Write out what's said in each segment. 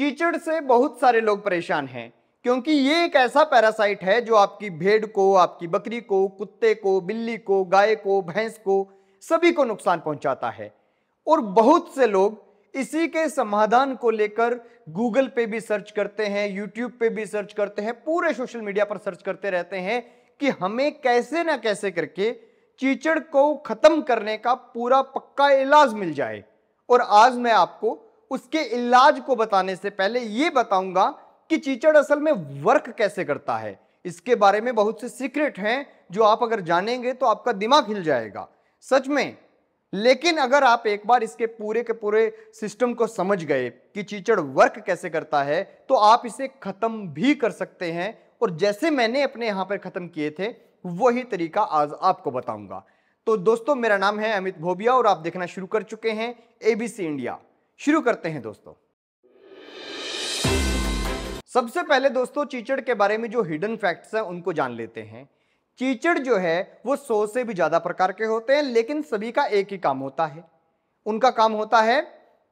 चीचड़ से बहुत सारे लोग परेशान हैं क्योंकि ये एक ऐसा पैरासाइट है जो आपकी भेड़ को आपकी बकरी को कुत्ते को बिल्ली को गाय को भैंस को सभी को नुकसान पहुंचाता है और बहुत से लोग इसी के समाधान को लेकर गूगल पे भी सर्च करते हैं यूट्यूब पे भी सर्च करते हैं पूरे सोशल मीडिया पर सर्च करते रहते हैं कि हमें कैसे ना कैसे करके चीचड़ को खत्म करने का पूरा पक्का इलाज मिल जाए और आज मैं आपको उसके इलाज को बताने से पहले ये बताऊंगा कि चीचड़ असल में वर्क कैसे करता है इसके बारे में बहुत से सीक्रेट हैं जो आप अगर जानेंगे तो आपका दिमाग हिल जाएगा सच में लेकिन अगर आप एक बार इसके पूरे के पूरे सिस्टम को समझ गए कि चीचड़ वर्क कैसे करता है तो आप इसे ख़त्म भी कर सकते हैं और जैसे मैंने अपने यहां पर ख़त्म किए थे वही तरीका आज आपको बताऊंगा तो दोस्तों मेरा नाम है अमित भोबिया और आप देखना शुरू कर चुके हैं एबीसी इंडिया शुरू करते हैं दोस्तों सबसे पहले दोस्तों चीचड़ के बारे में जो हिडन फैक्ट्स हैं उनको जान लेते हैं चीचड़ जो है वो सौ से भी ज़्यादा प्रकार के होते हैं लेकिन सभी का एक ही काम होता है उनका काम होता है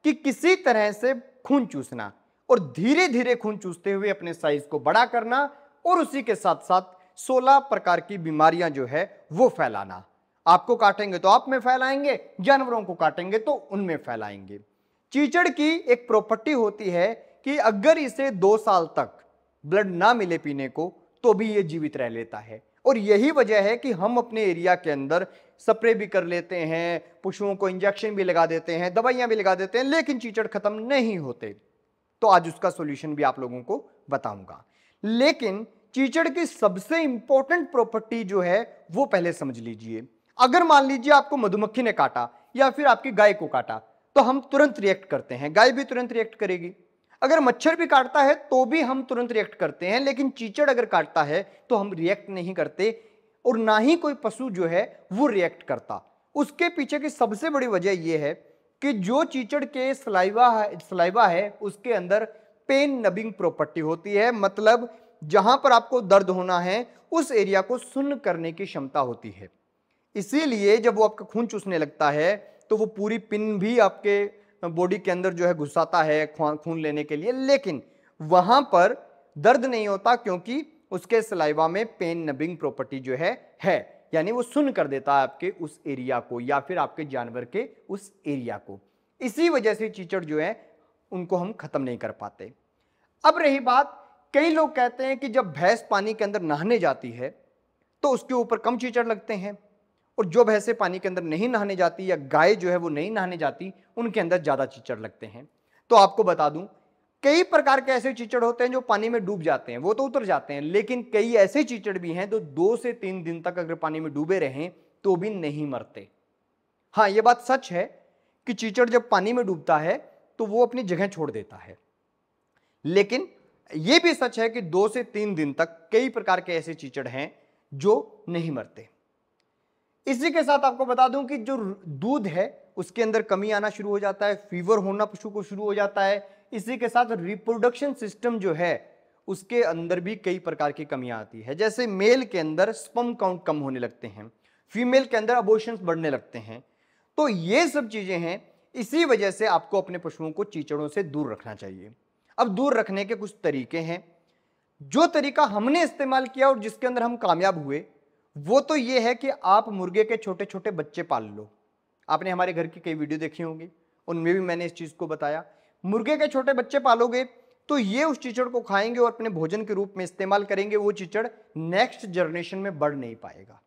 कि किसी तरह से खून चूसना और धीरे धीरे खून चूसते हुए अपने साइज को बड़ा करना और उसी के साथ साथ 16 प्रकार की बीमारियां जो है वो फैलाना आपको काटेंगे तो आप में फैलाएंगे जानवरों को काटेंगे तो उनमें फैलाएंगे चीचड़ की एक प्रॉपर्टी होती है कि अगर इसे दो साल तक ब्लड ना मिले पीने को तो भी ये जीवित रह लेता है और यही वजह है कि हम अपने एरिया के अंदर स्प्रे भी कर लेते हैं पशुओं को इंजेक्शन भी लगा देते हैं दवाइयां भी लगा देते हैं लेकिन चीचड़ ख़त्म नहीं होते तो आज उसका सोल्यूशन भी आप लोगों को बताऊंगा लेकिन चीचड़ की सबसे इंपॉर्टेंट प्रॉपर्टी जो है वो पहले समझ लीजिए अगर मान लीजिए आपको मधुमक्खी ने काटा या फिर आपकी गाय को काटा तो हम तुरंत रिएक्ट करते हैं गाय भी तुरंत रिएक्ट करेगी अगर मच्छर भी काटता है तो भी हम तुरंत रिएक्ट करते हैं लेकिन चीचड़ अगर काटता है तो हम रिएक्ट नहीं करते और ना ही कोई पशु जो है वो रिएक्ट करता उसके पीछे की सबसे बड़ी वजह यह है कि जो चीचड़ के सलाइवा है सलाइवा है उसके अंदर पेन नबिंग प्रॉपर्टी होती है मतलब जहां पर आपको दर्द होना है उस एरिया को सुन्न करने की क्षमता होती है इसीलिए जब वो आपका खून चूसने लगता है तो वो पूरी पिन भी आपके बॉडी के अंदर जो है घुसाता है खून लेने के लिए लेकिन वहाँ पर दर्द नहीं होता क्योंकि उसके सलाइवा में पेन नबिंग प्रॉपर्टी जो है है यानी वो सुन कर देता है आपके उस एरिया को या फिर आपके जानवर के उस एरिया को इसी वजह से चीचड़ जो है उनको हम खत्म नहीं कर पाते अब रही बात कई लोग कहते हैं कि जब भैंस पानी के अंदर नहाने जाती है तो उसके ऊपर कम चीचड़ लगते हैं और जो भैंसें पानी के अंदर नहीं नहाने जाती या गाय जो है वो नहीं नहाने जाती उनके अंदर ज़्यादा चिचड़ लगते हैं तो आपको बता दूं कई प्रकार के ऐसे चिचड़ होते हैं जो पानी में डूब जाते हैं वो तो उतर जाते हैं लेकिन कई ऐसे चिचड़ भी हैं जो दो से तीन दिन तक अगर पानी में डूबे रहें तो भी नहीं मरते हाँ ये बात सच है कि चिचड़ जब पानी में डूबता है तो वो अपनी जगह छोड़ देता है लेकिन ये भी सच है कि दो से तीन दिन तक कई प्रकार के ऐसे चिचड़ हैं जो नहीं मरते इसी के साथ आपको बता दूं कि जो दूध है उसके अंदर कमी आना शुरू हो जाता है फीवर होना पशु को शुरू हो जाता है इसी के साथ रिप्रोडक्शन सिस्टम जो है उसके अंदर भी कई प्रकार की कमियां आती है जैसे मेल के अंदर स्पम काउंट कम होने लगते हैं फीमेल के अंदर अबोशन बढ़ने लगते हैं तो ये सब चीज़ें हैं इसी वजह से आपको अपने पशुओं को चीचड़ों से दूर रखना चाहिए अब दूर रखने के कुछ तरीके हैं जो तरीका हमने इस्तेमाल किया और जिसके अंदर हम कामयाब हुए वो तो ये है कि आप मुर्गे के छोटे छोटे बच्चे पाल लो आपने हमारे घर की कई वीडियो देखी होंगी उनमें भी मैंने इस चीज़ को बताया मुर्गे के छोटे बच्चे पालोगे तो ये उस चीचड़ को खाएंगे और अपने भोजन के रूप में इस्तेमाल करेंगे वो चीचड़ नेक्स्ट जनरेशन में बढ़ नहीं पाएगा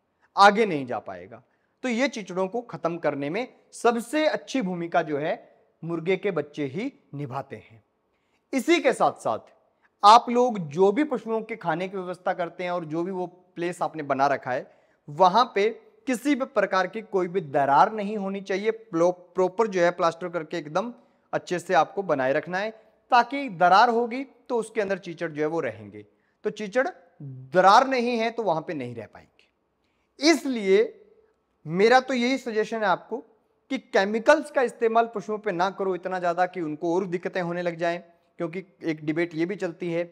आगे नहीं जा पाएगा तो ये चिचड़ों को खत्म करने में सबसे अच्छी भूमिका जो है मुर्गे के बच्चे ही निभाते हैं इसी के साथ साथ आप लोग जो भी पशुओं के खाने की व्यवस्था करते हैं और जो भी वो प्लेस आपने बना रखा है वहाँ पे किसी भी प्रकार की कोई भी दरार नहीं होनी चाहिए प्रॉपर जो है प्लास्टर करके एकदम अच्छे से आपको बनाए रखना है ताकि दरार होगी तो उसके अंदर चीचड़ जो है वो रहेंगे तो चीचड़ दरार नहीं है तो वहाँ पर नहीं रह पाएंगे इसलिए मेरा तो यही सजेशन है आपको कि केमिकल्स का इस्तेमाल पशुओं पे ना करो इतना ज़्यादा कि उनको और दिक्कतें होने लग जाएं क्योंकि एक डिबेट ये भी चलती है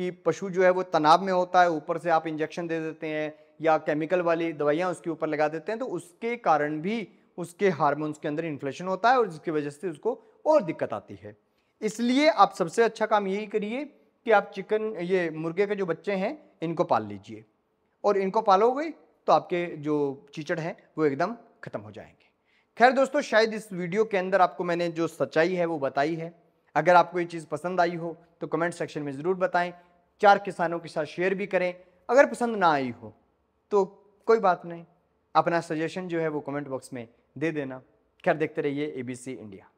कि पशु जो है वो तनाव में होता है ऊपर से आप इंजेक्शन दे देते हैं या केमिकल वाली दवाइयाँ उसके ऊपर लगा देते हैं तो उसके कारण भी उसके हारमोन्स के अंदर इन्फ्लेशन होता है और जिसकी वजह से उसको और दिक्कत आती है इसलिए आप सबसे अच्छा काम यही करिए कि आप चिकन ये मुर्गे के जो बच्चे हैं इनको पाल लीजिए और इनको पालोगे तो आपके जो चीचड़ हैं वो एकदम ख़त्म हो जाएंगे खैर दोस्तों शायद इस वीडियो के अंदर आपको मैंने जो सच्चाई है वो बताई है अगर आपको ये चीज़ पसंद आई हो तो कमेंट सेक्शन में ज़रूर बताएं चार किसानों के साथ शेयर भी करें अगर पसंद ना आई हो तो कोई बात नहीं अपना सजेशन जो है वो कमेंट बॉक्स में दे देना खैर देखते रहिए एबीसी इंडिया